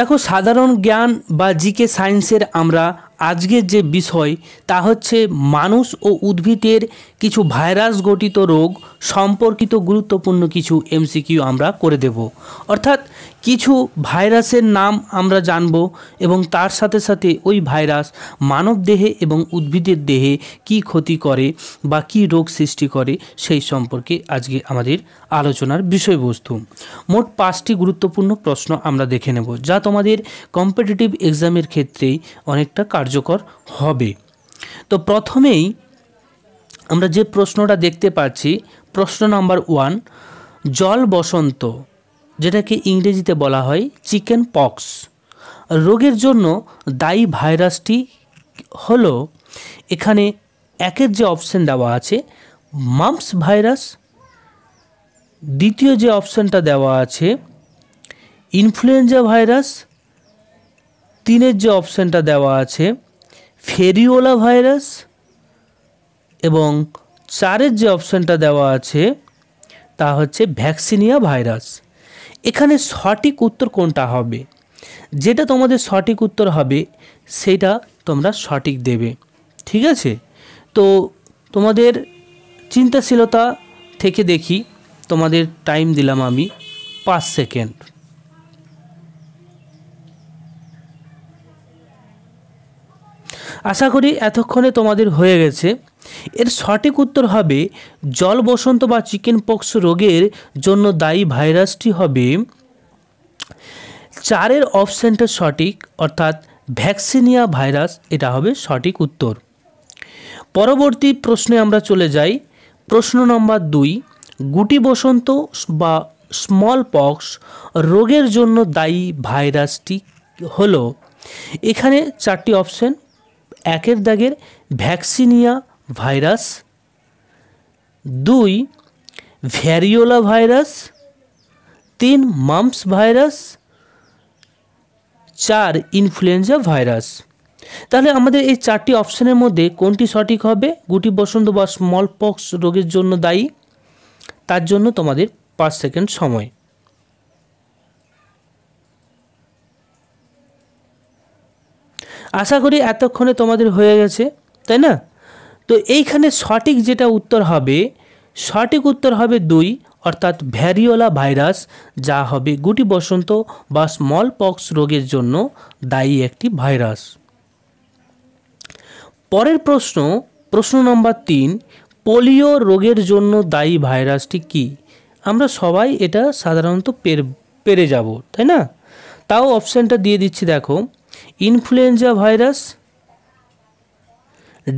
দেখো সাধারণ জ্ঞান বা জিকে সায়েন্সের আমরা আজকের যে বিষয় তা হচ্ছে মানুষ ও উদ্ভিদের কিছু ভাইরাস গঠিত রোগ সম্পর্কিত গুরুত্বপূর্ণ কিছু এমসিকিউ আমরা করে দেব অর্থাৎ কিছু ভাইরাসের নাম আমরা জানব এবং তার সাথে সাথে ওই ভাইরাস মানব দেহে এবং উদ্ভিদের দেহে কি ক্ষতি করে বা কি রোগ সৃষ্টি করে সেই সম্পর্কে আজকে আমাদের আলোচনার বিষয়বস্তু মোট পাঁচটি গুরুত্বপূর্ণ প্রশ্ন আমরা দেখে নেব যা তোমাদের কম্পিটিটিভ এক্সামের ক্ষেত্রেই অনেকটা কার্য কার্যকর হবে তো প্রথমেই আমরা যে প্রশ্নটা দেখতে পাচ্ছি প্রশ্ন নাম্বার ওয়ান জল বসন্ত যেটাকে ইংরেজিতে বলা হয় চিকেন পক্স রোগের জন্য দায়ী ভাইরাসটি হল এখানে একের যে অপশান দেওয়া আছে মাম্পস ভাইরাস দ্বিতীয় যে অপশানটা দেওয়া আছে ইনফ্লুয়েঞ্জা ভাইরাস তিনের যে অপশানটা দেওয়া আছে ফেরিওলা ভাইরাস এবং চারের যে অপশানটা দেওয়া আছে তা হচ্ছে ভ্যাকসিনিয়া ভাইরাস এখানে সঠিক উত্তর কোনটা হবে যেটা তোমাদের সঠিক উত্তর হবে সেটা তোমরা সঠিক দেবে ঠিক আছে তো তোমাদের চিন্তাশীলতা থেকে দেখি তোমাদের টাইম দিলাম আমি পাঁচ সেকেন্ড আশা করি এতক্ষণে তোমাদের হয়ে গেছে এর সঠিক উত্তর হবে জল বসন্ত বা চিকেন পক্স রোগের জন্য দায়ী ভাইরাসটি হবে চারের অপশানটা সঠিক অর্থাৎ ভ্যাকসিনিয়া ভাইরাস এটা হবে সঠিক উত্তর পরবর্তী প্রশ্নে আমরা চলে যাই প্রশ্ন নম্বর দুই গুটি বসন্ত বা স্মল পক্স রোগের জন্য দায়ী ভাইরাসটি হলো এখানে চারটি অপশান একের দাগের ভ্যাকসিনিয়া ভাইরাস দুই ভ্যারিওলা ভাইরাস তিন মাম্পস ভাইরাস চার ইনফ্লুয়েঞ্জা ভাইরাস তাহলে আমাদের এই চারটি অপশানের মধ্যে কোনটি সঠিক হবে গুটি বসন্ত বা স্মল পক্স রোগের জন্য দায়ী তার জন্য তোমাদের পাঁচ সেকেন্ড সময় আশা করি এতক্ষণে তোমাদের হয়ে গেছে তাই না তো এইখানে সঠিক যেটা উত্তর হবে সঠিক উত্তর হবে দুই অর্থাৎ ভ্যারিওলা ভাইরাস যা হবে গুটি বসন্ত বা স্মল পক্স রোগের জন্য দায়ী একটি ভাইরাস পরের প্রশ্ন প্রশ্ন নম্বর তিন পোলিও রোগের জন্য দায়ী ভাইরাসটি কি আমরা সবাই এটা সাধারণত পেরে যাব তাই না তাও অপশানটা দিয়ে দিচ্ছি দেখো influenza virus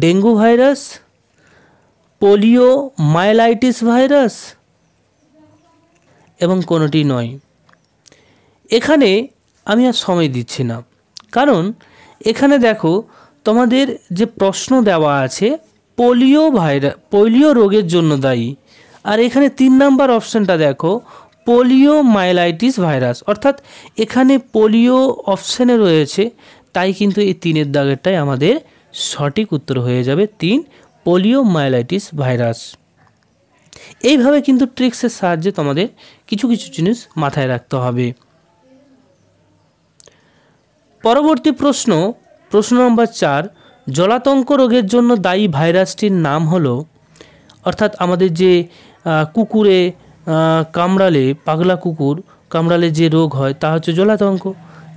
dengue virus polio myelitis virus এবং কোনোটি নয় এখানে আমি আর সময় দিচ্ছি না কারণ এখানে দেখো তোমাদের যে প্রশ্ন দেওয়া আছে পোলিও ভাইরাস পোলিও রোগের জন্য দায়ী আর এখানে তিন নাম্বার অপশানটা দেখো পোলিও মাইলাইটিস ভাইরাস অর্থাৎ এখানে পোলিও অপশানে রয়েছে তাই কিন্তু এই তিনের দাগেরটাই আমাদের সঠিক উত্তর হয়ে যাবে তিন পোলিও মাইলাইটিস ভাইরাস এইভাবে কিন্তু ট্রিক্সের সাহায্যে তোমাদের কিছু কিছু জিনিস মাথায় রাখতে হবে পরবর্তী প্রশ্ন প্রশ্ন নম্বর চার জলাতঙ্ক রোগের জন্য দায়ী ভাইরাসটির নাম হলো অর্থাৎ আমাদের যে কুকুরে কামড়ালে পাগলা কুকুর কামড়ালে যে রোগ হয় তা হচ্ছে জলাতঙ্ক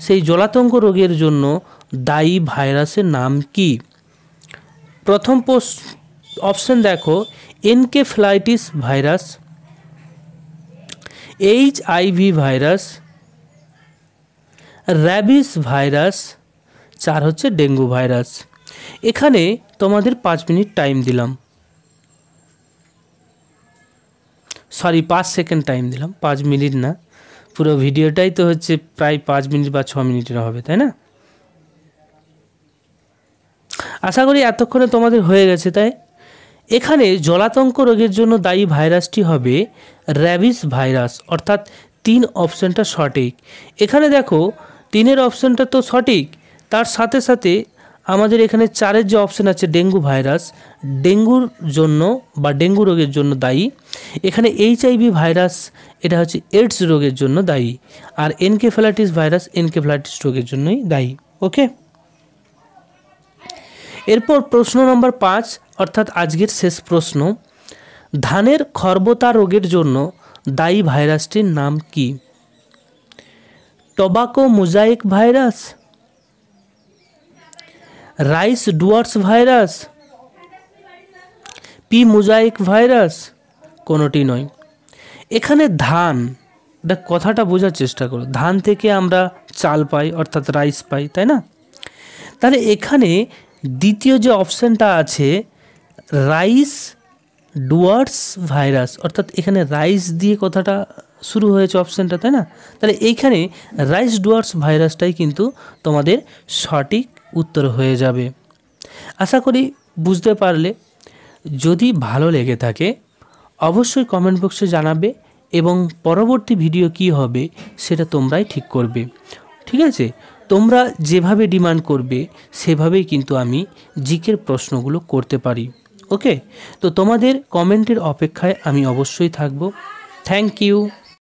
সেই জলাতঙ্ক রোগের জন্য দায়ী ভাইরাসের নাম কি প্রথম পোস্ট অপশন দেখো encephalitis virus HIV virus rabies virus চার হচ্ছে ডেঙ্গু ভাইরাস এখানে তোমাদের পাঁচ মিনিট টাইম দিলাম সরি পাঁচ সেকেন্ড টাইম দিলাম পাঁচ মিনিট না পুরো ভিডিওটাই তো হচ্ছে প্রায় পাঁচ মিনিট বা ছ মিনিটের হবে তাই না আশা করি এতক্ষণে তোমাদের হয়ে গেছে তাই এখানে জলাতঙ্ক রোগের জন্য দায়ী ভাইরাসটি হবে র্যাবিস ভাইরাস অর্থাৎ তিন অপশানটা সঠিক এখানে দেখো তিনের অপশানটা তো সঠিক তার সাথে সাথে আমাদের এখানে চারের যে অপশান আছে ডেঙ্গু ভাইরাস ডেঙ্গুর জন্য বা ডেঙ্গু রোগের জন্য দায়ী এখানে এইচআইভি ভাইরাস এটা হচ্ছে এইডস রোগের জন্য দায়ী আর এনকেফ্যালাইটিস ভাইরাস এনকেফ্যালাইটিস রোগের জন্যই দায়ী ওকে এরপর প্রশ্ন নম্বর পাঁচ অর্থাৎ আজকের শেষ প্রশ্ন ধানের খর্বতা রোগের জন্য দায়ী ভাইরাসটির নাম কি tobacco mosaic virus rice dwarf virus pea mosaic virus কোনোটি নয় এখানে ধান এটা কথাটা বোঝার চেষ্টা করো ধান থেকে আমরা চাল পাই অর্থাৎ রাইস পাই তাই না তাহলে এখানে দ্বিতীয় যে অপশানটা আছে রাইস ডুয়ার্স ভাইরাস অর্থাৎ এখানে রাইস দিয়ে কথাটা শুরু হয়েছে অপশানটা তাই না তাহলে এইখানে রাইস ডুয়ার্স ভাইরাসটাই কিন্তু তোমাদের সঠিক উত্তর হয়ে যাবে আশা করি বুঝতে পারলে যদি ভালো লেগে থাকে অবশ্যই কমেন্ট বক্সে জানাবে এবং পরবর্তী ভিডিও কি হবে সেটা তোমরাই ঠিক করবে ঠিক আছে তোমরা যেভাবে ডিমান্ড করবে সেভাবেই কিন্তু আমি জিকের প্রশ্নগুলো করতে পারি ওকে তো তোমাদের কমেন্টের অপেক্ষায় আমি অবশ্যই থাকব থ্যাংক ইউ